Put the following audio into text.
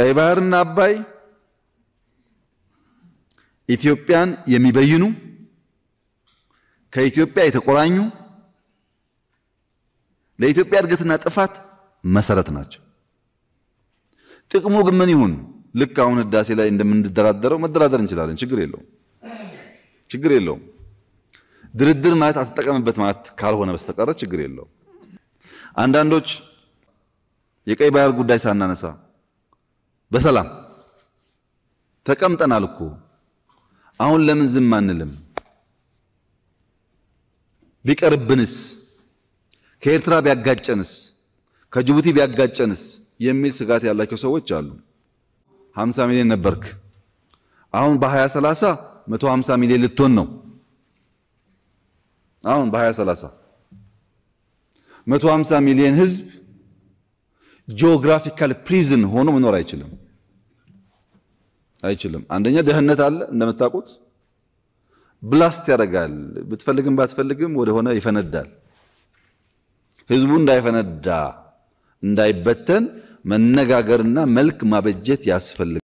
ቀይ ባህርና አባይ ኢትዮጵያን የሚበይኑ ከኢትዮጵያ የተቆራኙ ለኢትዮጵያ እድገትና ጥፋት መሰረት ናቸው። ጥቅሙ ግን ምን ይሁን? ልክ አሁን ህዳሴ ላይ እንደምንደራደረው መደራደር እንችላለን። ችግር የለውም፣ ችግር የለውም። ድርድር ማለት አትጠቀምበት ማለት ካልሆነ በስተቀረ ችግር የለውም። አንዳንዶች የቀይ ባህር ጉዳይ ሳናነሳ በሰላም ተቀምጠናል እኮ አሁን ለምን ዝም አንልም? ቢቀርብንስ፣ ከኤርትራ ቢያጋጨንስ፣ ከጅቡቲ ቢያጋጨንስ የሚል ስጋት ያላቸው ሰዎች አሉ። 50 ሚሊዮን ነበርክ፣ አሁን በ2030 150 ሚሊዮን ልትሆን ነው። አሁን በ2030 150 ሚሊዮን ህዝብ ጂኦግራፊካል ፕሪዝን ሆኖ መኖር አይችልም። አይችልም። አንደኛ ደህንነት አለ እንደምታውቁት፣ ብላስት ያደርጋል። ብትፈልግም ባትፈልግም ወደሆነ ይፈነዳል። ህዝቡ እንዳይፈነዳ እንዳይበተን መነጋገርና መልክ ማበጀት ያስፈልጋል።